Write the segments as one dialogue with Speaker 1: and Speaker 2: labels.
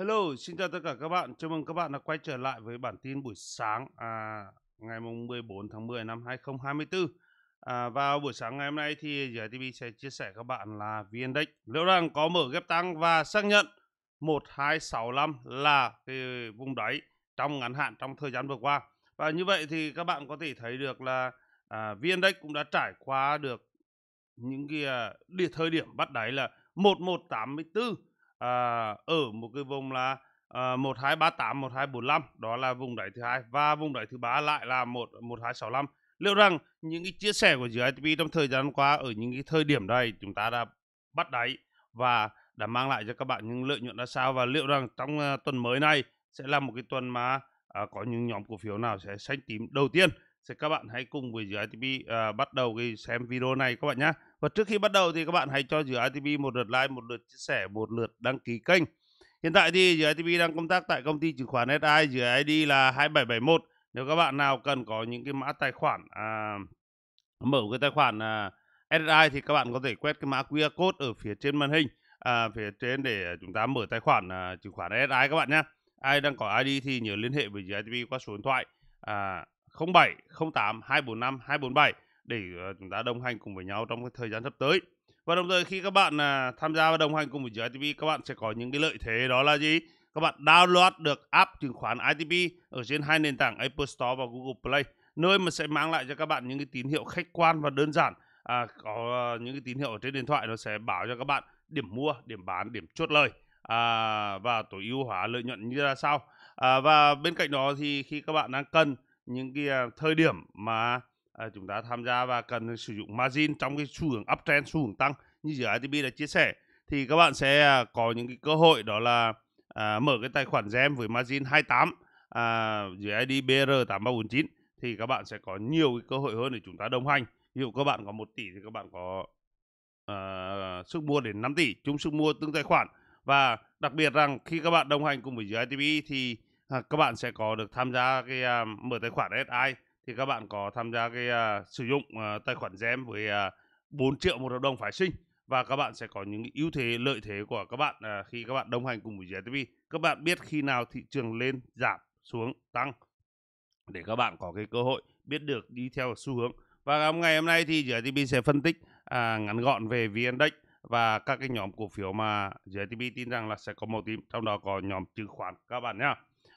Speaker 1: Hello, xin chào tất cả các bạn. Chào mừng các bạn đã quay trở lại với bản tin buổi sáng à, ngày mùng 14 tháng 10 năm 2024. À, vào buổi sáng ngày hôm nay thì GTV sẽ chia sẻ với các bạn là VN-Index liệu rằng có mở ghép tăng và xác nhận 1265 là cái vùng đáy trong ngắn hạn trong thời gian vừa qua. Và như vậy thì các bạn có thể thấy được là à, vn cũng đã trải qua được những cái à, thời điểm bắt đáy là 1184 à, ờ, ở ừ, một cái vùng là à, 1238 1245 đó là vùng đáy thứ hai và vùng đáy thứ ba lại là 1 1265 liệu rằng những cái chia sẻ của dự ITP trong thời gian qua ở những cái thời điểm đây chúng ta đã bắt đáy và đã mang lại cho các bạn những lợi nhuận ra sao và liệu rằng trong ờ, tuần mới này sẽ là một cái tuần mà uh, có những nhóm cổ phiếu nào sẽ xanh tím đầu tiên thì các bạn hãy cùng với dự ITP à, bắt đầu cái xem video này các bạn nhé. Và trước khi bắt đầu thì các bạn hãy cho dự ITP một lượt like, một lượt chia sẻ, một lượt đăng ký kênh. Hiện tại thì dự ITP đang công tác tại công ty chứng khoán SI, dự ID là 2771. Nếu các bạn nào cần có những cái mã tài khoản, à, mở cái tài khoản à, SI thì các bạn có thể quét cái mã QR code ở phía trên màn hình, à, phía trên để chúng ta mở tài khoản à, chứng khoán SI các bạn nhé. Ai đang có ID thì nhớ liên hệ với dự ITP qua số điện thoại. À, 07 08 245 247 để ờ, chúng ta đồng hành cùng với nhau trong cái thời gian sắp tới. Và đồng thời khi các bạn à, tham gia và đồng hành cùng với dự ITP các bạn sẽ có những cái lợi thế đó là gì? Các bạn download được app chứng khoán ITP ở trên hai nền tảng Apple Store và Google Play nơi mà sẽ mang lại cho các bạn những cái tín hiệu khách quan và đơn giản à, có ờ, những cái tín hiệu ở trên điện thoại nó sẽ báo cho các bạn điểm mua, điểm bán, điểm chốt lời à, và tối ưu hóa lợi nhuận như ra sao. À, và bên cạnh đó thì khi các bạn đang cần những cái à, thời điểm mà à, chúng ta tham gia và cần sử dụng margin trong cái xu hướng uptrend xu hướng tăng như dự án ITB đã chia sẻ thì các bạn sẽ à, có những cái cơ hội đó là à, mở cái tài khoản gem với margin 28 à, dưới ID BR8349 thì các bạn sẽ có nhiều cái cơ hội hơn để chúng ta đồng hành. Ví dụ các bạn có 1 tỷ thì các bạn có à, sức mua đến 5 tỷ, chung sức mua tương tài khoản và đặc biệt rằng khi các bạn đồng hành cùng với dưới ITB thì À, các bạn sẽ có được tham gia cái à, mở tài khoản SI thì các bạn có tham gia cái à, sử dụng à, tài khoản gem với à, 4 triệu một hợp đồng phái sinh và các bạn sẽ có những ưu thế lợi thế của các bạn à, khi các bạn đồng hành cùng với GTV. Các bạn biết khi nào thị trường lên, giảm, xuống, tăng để các bạn có cái cơ hội biết được đi theo xu hướng. Và ngày hôm nay thì GTV sẽ phân tích à, ngắn gọn về VN Index và các cái nhóm cổ phiếu mà GTV tin rằng là sẽ có màu tím, trong đó có nhóm chứng khoán các bạn nhé.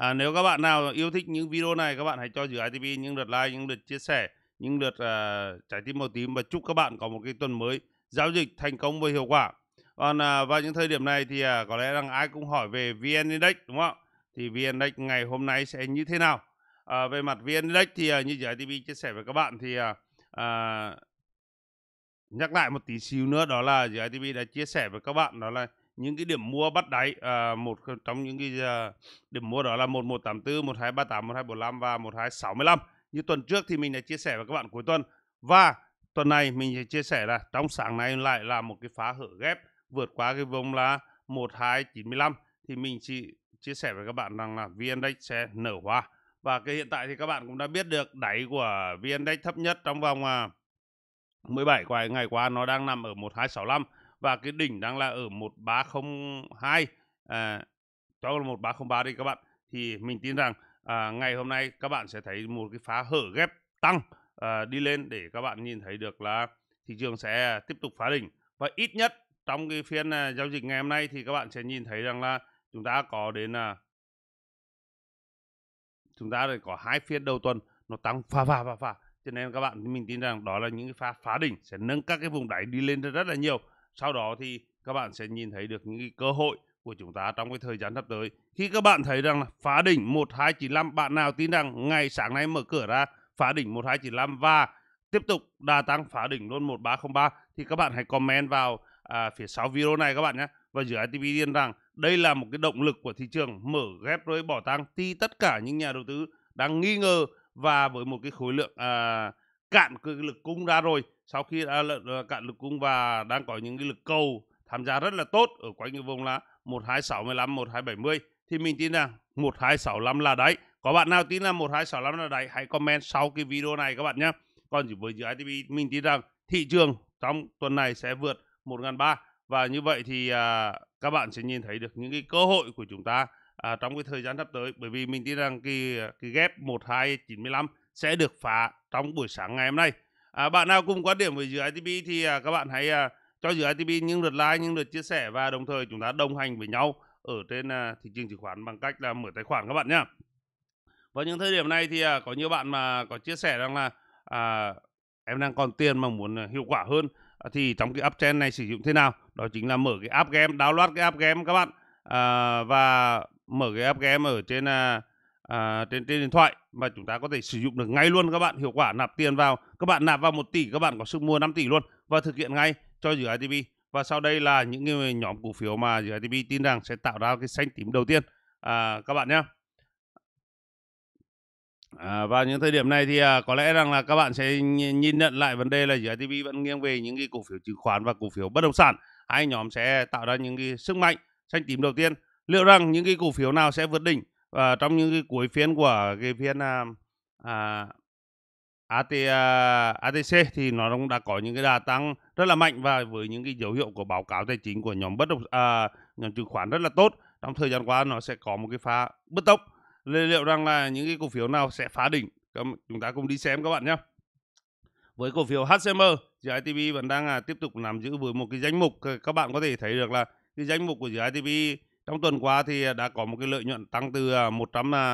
Speaker 1: À, nếu các bạn nào yêu thích những video này, các bạn hãy cho dự ITV những lượt like, những lượt chia sẻ, những lượt uh, trái tim màu tím và chúc các bạn có một cái tuần mới giao dịch thành công và hiệu quả. Còn à, vào những thời điểm này thì à, có lẽ rằng ai cũng hỏi về VN Index đúng không ạ? Thì VN Index ngày hôm nay sẽ như thế nào? À, về mặt VN Index thì à, như giải TV chia sẻ với các bạn thì à, à, nhắc lại một tí xíu nữa đó là giải TV đã chia sẻ với các bạn đó là những cái điểm mua bắt đáy à, một trong những cái à, điểm mua đó là 1184, 1238, 1245 và 1265. Như tuần trước thì mình đã chia sẻ với các bạn cuối tuần và tuần này mình sẽ chia sẻ là trong sáng nay lại là một cái phá hở ghép vượt qua cái vùng là 1295 thì mình chỉ chia sẻ với các bạn rằng là VN Index sẽ nở hoa và cái hiện tại thì các bạn cũng đã biết được đáy của VN Index thấp nhất trong vòng 17 ờ, qua ngày qua nó đang nằm ở 1265 và cái đỉnh đang là ở 1302 à, cho là 1303 đi các bạn thì mình tin rằng à, ngày hôm nay các bạn sẽ thấy một cái phá hở ghép tăng à, đi lên để các bạn nhìn thấy được là thị trường sẽ tiếp tục phá đỉnh và ít nhất trong cái phiên à, giao dịch ngày hôm nay thì các bạn sẽ nhìn thấy rằng là chúng ta có đến à, chúng ta có hai phiên đầu tuần nó tăng phá phá phá phá cho nên các bạn mình tin rằng đó là những cái phá phá đỉnh sẽ nâng các cái vùng đáy đi lên rất là nhiều sau đó thì các bạn sẽ nhìn thấy được những cái cơ hội của chúng ta trong cái thời gian sắp tới khi các bạn thấy rằng là phá đỉnh 1295 bạn nào tin rằng ngày sáng nay mở cửa ra phá đỉnh 1295 và tiếp tục đà tăng phá đỉnh luôn 1303 thì các bạn hãy comment vào à, phía sau video này các bạn nhé và giữa ITV điên rằng đây là một cái động lực của thị trường mở ghép rồi bỏ tăng thì tất cả những nhà đầu tư đang nghi ngờ và với một cái khối lượng à, cạn cái lực cung ra rồi sau khi đã ờ, cạn lực cung và đang có những cái lực cầu tham gia rất là tốt ở quanh cái vùng là 1265, 1270 thì mình tin rằng 1265 là đáy. Có bạn nào tin là 1265 là đáy hãy comment sau cái video này các bạn nhé. Còn chỉ với dự ITB mình tin rằng thị trường trong tuần này sẽ vượt 1.300 và như vậy thì à, các bạn sẽ nhìn thấy được những cái cơ hội của chúng ta à, trong cái thời gian sắp tới bởi vì mình tin rằng cái à, cái ghép 1295 sẽ được phá trong buổi sáng ngày hôm nay à, bạn nào cùng quan điểm với dự ITB thì à, các bạn hãy à, cho dự ITB những lượt like những lượt chia sẻ và đồng thời chúng ta đồng hành với nhau ở trên à, thị trường chứng khoán bằng cách là mở tài khoản các bạn nhé Và những thời điểm này thì à, có nhiều bạn mà có chia sẻ rằng là à, em đang còn tiền mà muốn à, hiệu quả hơn à, thì trong cái uptrend này sử dụng thế nào đó chính là mở cái app game download cái app game các bạn à, và mở cái app game ở trên à, à, trên trên điện thoại mà chúng ta có thể sử dụng được ngay luôn các bạn hiệu quả nạp tiền vào các bạn nạp vào 1 tỷ các bạn có sức mua 5 tỷ luôn và thực hiện ngay cho dự án ITB và sau đây là những nhóm cổ phiếu mà dự án ITB tin rằng sẽ tạo ra cái xanh tím đầu tiên à, các bạn nhé À, vào những thời điểm này thì à, có lẽ rằng là các bạn sẽ nhìn nhận lại vấn đề là dự án ITB vẫn nghiêng về những cái cổ phiếu chứng khoán và cổ phiếu bất động sản hai nhóm sẽ tạo ra những cái sức mạnh xanh tím đầu tiên liệu rằng những cái cổ phiếu nào sẽ vượt đỉnh và trong những cái cuối phiên của cái phiên à, à, AT, à, ATC thì nó cũng đã có những cái đà tăng rất là mạnh và với những cái dấu hiệu của báo cáo tài chính của nhóm bất động à, nhóm chứng khoán rất là tốt trong thời gian qua nó sẽ có một cái phá bứt tốc liệu rằng là những cái cổ phiếu nào sẽ phá đỉnh chúng ta cùng đi xem các bạn nhé với cổ phiếu HCM dự ITB vẫn đang à, tiếp tục nắm giữ với một cái danh mục ờ, các bạn có thể thấy được là cái danh mục của dự ITB trong tuần qua thì à, đã có một cái lợi nhuận tăng từ 184% à,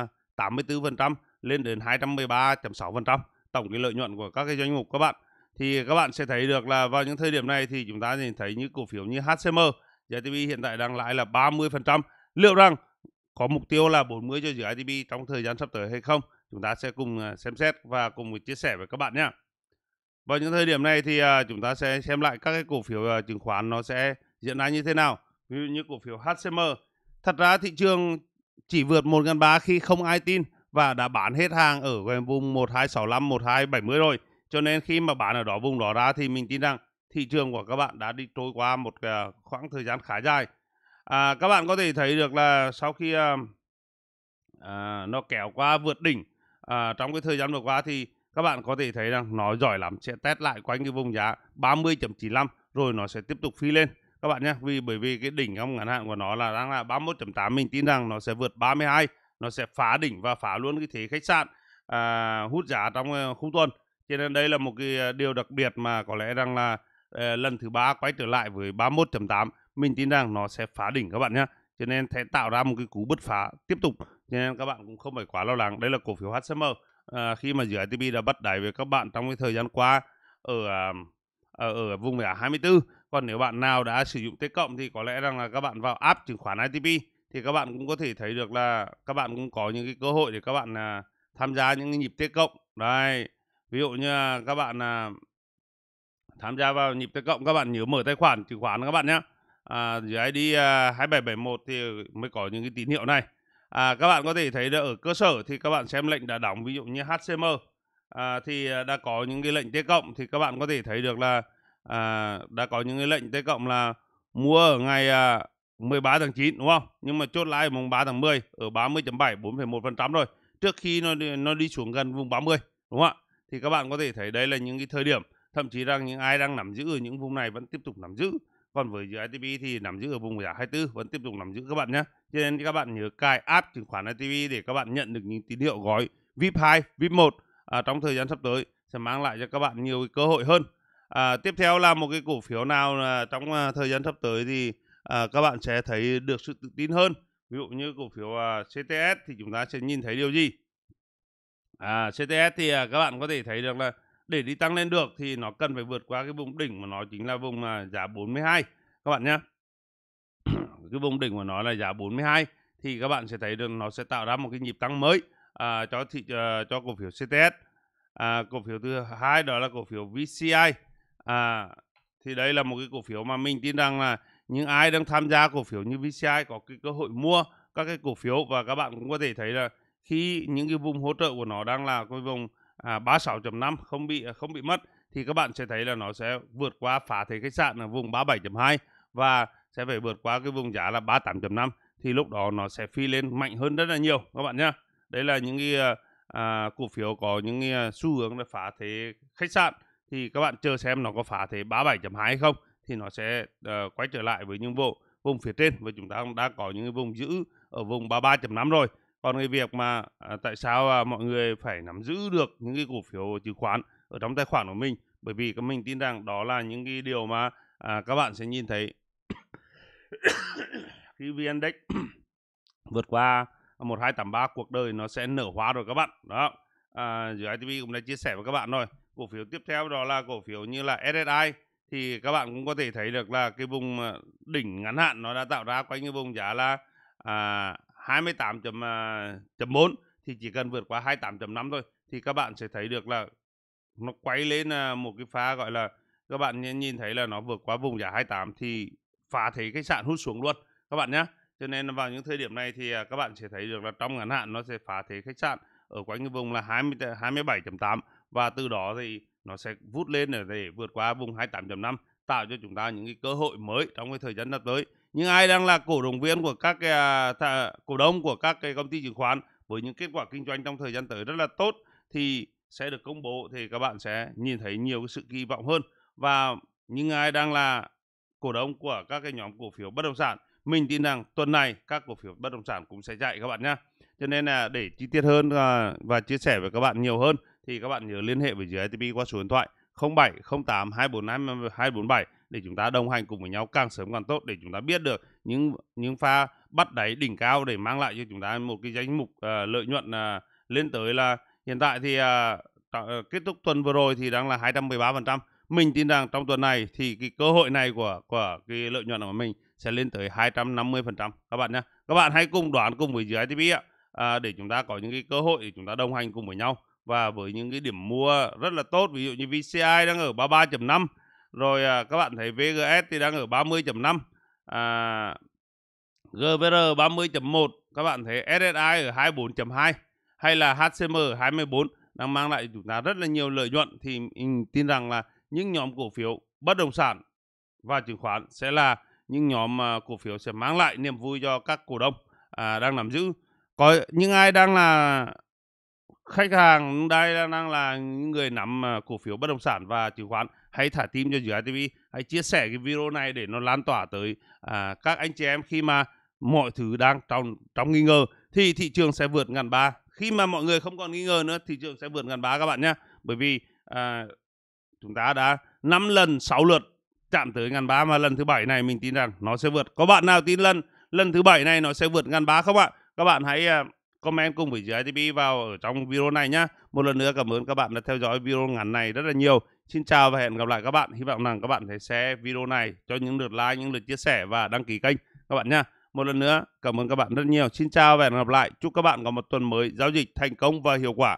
Speaker 1: à, lên đến 213.6% tổng cái lợi nhuận của các cái doanh mục các bạn. Thì các bạn sẽ thấy được là vào những thời điểm này thì chúng ta nhìn thấy những cổ phiếu như HCM, JTB hiện tại đang lãi là 30%. Liệu rằng có mục tiêu là 40 cho giữa ITB trong thời gian sắp tới hay không? Chúng ta sẽ cùng xem xét và cùng chia sẻ với các bạn nhé. Vào những thời điểm này thì chúng ta sẽ xem lại các cái cổ phiếu chứng khoán nó sẽ diễn ra như thế nào ví dụ như cổ phiếu HCM thật ra thị trường chỉ vượt 1.300 khi không ai tin và đã bán hết hàng ở gần vùng 1265 1270 rồi cho nên khi mà bán ở đó vùng đó ra thì mình tin rằng thị trường của các bạn đã đi trôi qua một à, khoảng thời gian khá dài à, các bạn có thể thấy được là sau khi à, à, nó kéo qua vượt đỉnh à, trong cái thời gian vừa qua thì các bạn có thể thấy rằng nó giỏi lắm sẽ test lại quanh cái vùng giá 30.95 rồi nó sẽ tiếp tục phi lên các bạn nhé vì bởi vì cái đỉnh trong ngắn hạn của nó là đang là 31.8 mình tin rằng nó sẽ vượt 32 nó sẽ phá đỉnh và phá luôn cái thế khách sạn à, hút giá trong ờ, khung tuần cho nên đây là một cái ờ, điều đặc biệt mà có lẽ rằng là à, lần thứ ba quay trở lại với 31.8 mình tin rằng nó sẽ phá đỉnh các bạn nhé cho nên sẽ tạo ra một cái cú bứt phá tiếp tục cho nên các bạn cũng không phải quá lo lắng đây là cổ phiếu HSM à, khi mà dự ITB đã bắt đáy với các bạn trong cái thời gian qua ở à, ở, ở vùng giá 24 còn nếu bạn nào đã sử dụng T cộng thì có lẽ rằng là các bạn vào app chứng khoán ITP thì các bạn cũng có thể thấy được là các bạn cũng có những cái cơ hội để các bạn à, tham gia những cái nhịp T cộng đây ví dụ như các bạn à, tham gia vào nhịp T cộng các bạn nhớ mở tài khoản chứng khoán các bạn nhé à, dưới ID à, 2771 thì mới có những cái tín hiệu này à, các bạn có thể thấy được ở cơ sở thì các bạn xem lệnh đã đóng ví dụ như HCM à, thì à, đã có những cái lệnh T cộng thì các bạn có thể thấy được là à, đã có những cái lệnh T cộng là mua ở ngày à, 13 tháng 9 đúng không? Nhưng mà chốt lãi mùng 3 tháng 10 ở 30.7 4,1% rồi trước khi nó đi, nó đi xuống gần vùng 30 đúng không ạ? Thì các bạn có thể thấy đây là những cái thời điểm thậm chí rằng những ai đang nắm giữ ở những vùng này vẫn tiếp tục nắm giữ còn với dự ITP thì nắm giữ ở vùng giá 24 vẫn tiếp tục nắm giữ các bạn nhé cho nên các bạn nhớ cài app chứng khoán ITP để các bạn nhận được những tín hiệu gói VIP 2, VIP 1 à, trong thời gian sắp tới sẽ mang lại cho các bạn nhiều cơ hội hơn À, tiếp theo là một cái cổ phiếu nào là trong uh, thời gian sắp tới thì uh, các bạn sẽ thấy được sự tự tin hơn. Ví dụ như cổ phiếu uh, à, CTS thì chúng ta sẽ nhìn thấy điều gì? À, CTS thì uh, các bạn có thể thấy được là để đi tăng lên được thì nó cần phải vượt qua cái vùng đỉnh mà nó chính là vùng uh, giá 42 các bạn nhé. cái vùng đỉnh của nó là giá 42 thì các bạn sẽ thấy được nó sẽ tạo ra một cái nhịp tăng mới uh, cho thị uh, cho cổ phiếu CTS. À, cổ phiếu thứ hai đó là cổ phiếu VCI à, thì đây là một cái cổ phiếu mà mình tin rằng là những ai đang tham gia cổ phiếu như VCI có cái cơ hội mua các cái cổ phiếu và các bạn cũng có thể thấy là khi những cái vùng hỗ trợ của nó đang là cái vùng à, 36.5 không bị à, không bị mất thì các bạn sẽ thấy là nó sẽ vượt qua phá thế khách sạn ở vùng 37.2 và sẽ phải vượt qua cái vùng giá là 38.5 thì lúc đó nó sẽ phi lên mạnh hơn rất là nhiều các bạn nhé. Đấy là những cái à, à, cổ phiếu có những cái à, xu hướng là phá thế khách sạn thì các bạn chờ xem nó có phá thế 37.2 hay không thì nó sẽ uh, quay trở lại với những vùng vùng phía trên và chúng ta cũng đã có những vùng giữ ở vùng 33.5 rồi còn cái việc mà à, tại sao à, mọi người phải nắm giữ được những cái cổ phiếu chứng khoán ở trong tài khoản của mình bởi vì các mình tin rằng đó là những cái điều mà à, các bạn sẽ nhìn thấy khi vn index vượt qua 1283 cuộc đời nó sẽ nở hóa rồi các bạn đó à, giữa ITV cũng đã chia sẻ với các bạn rồi cổ phiếu tiếp theo đó là cổ phiếu như là SSI thì các bạn cũng có thể thấy được là cái vùng ờ, đỉnh ngắn hạn nó đã tạo ra quanh cái vùng giá là à, 28.4 à, thì chỉ cần vượt qua 28.5 thôi thì các bạn sẽ thấy được là nó quay lên à, một cái pha gọi là các bạn nhìn thấy là nó vượt qua vùng giá 28 thì phá thấy khách sạn hút xuống luôn các bạn nhé cho nên vào những thời điểm này thì à, các bạn sẽ thấy được là trong ngắn hạn nó sẽ phá thế khách sạn ở quanh cái vùng là 20 27.8 và từ đó thì nó sẽ vút lên để để vượt qua vùng 28.5 tạo cho chúng ta những cái cơ hội mới trong cái thời gian sắp tới nhưng ai đang là cổ động viên của các cái, à, thà, cổ đông của các cái công ty chứng khoán với những kết quả kinh doanh trong thời gian tới rất là tốt thì sẽ được công bố thì các bạn sẽ nhìn thấy nhiều cái sự kỳ vọng hơn và những ai đang là cổ đông của các cái nhóm cổ phiếu bất động sản mình tin rằng tuần này các cổ phiếu bất động sản cũng sẽ chạy các bạn nhé cho nên là để chi tiết hơn à, và chia sẻ với các bạn nhiều hơn thì các bạn nhớ liên hệ với GITP qua số điện thoại 07 245 247 để chúng ta đồng hành cùng với nhau càng sớm càng tốt để chúng ta biết được những những pha bắt đáy đỉnh cao để mang lại cho chúng ta một cái danh mục uh, lợi nhuận uh, lên tới là hiện tại thì uh, kết thúc tuần vừa rồi thì đang là 213%. Mình tin rằng trong tuần này thì cái cơ hội này của của cái lợi nhuận của mình sẽ lên tới 250% các bạn nhé. Các bạn hãy cùng đoán cùng với GITP ạ. À, để chúng ta có những cái cơ hội để chúng ta đồng hành cùng với nhau và với những cái điểm mua rất là tốt ví dụ như VCI đang ở 33.5 rồi à, các bạn thấy VGS thì đang ở 30.5 à, GVR 30.1 các bạn thấy SSI ở 24.2 hay là HCM ở 24 đang mang lại chúng ta rất là nhiều lợi nhuận thì mình tin rằng là những nhóm cổ phiếu bất động sản và chứng khoán sẽ là những nhóm mà cổ phiếu sẽ mang lại niềm vui cho các cổ đông à, đang nắm giữ có những ai đang là khách hàng đây đang là những người nắm à, cổ phiếu bất động sản và chứng khoán hãy thả tim cho dự án TV hãy chia sẻ cái video này để nó lan tỏa tới à, các anh chị em khi mà mọi thứ đang trong trong nghi ngờ thì thị trường sẽ vượt ngàn ba khi mà mọi người không còn nghi ngờ nữa thị trường sẽ vượt ngàn ba các bạn nhé bởi vì à, chúng ta đã 5 lần 6 lượt chạm tới ngàn ba mà lần thứ bảy này mình tin rằng nó sẽ vượt có bạn nào tin lần lần thứ bảy này nó sẽ vượt ngàn ba không ạ các bạn hãy à, comment cùng với dưới ITP vào ở trong video này nhé. Một lần nữa cảm ơn các bạn đã theo dõi video ngắn này rất là nhiều. Xin chào và hẹn gặp lại các bạn. Hy vọng rằng các bạn sẽ share video này cho những lượt like, những lượt chia sẻ và đăng ký kênh các bạn nhé. Một lần nữa cảm ơn các bạn rất nhiều. Xin chào và hẹn gặp lại. Chúc các bạn có một tuần mới giao dịch thành công và hiệu quả.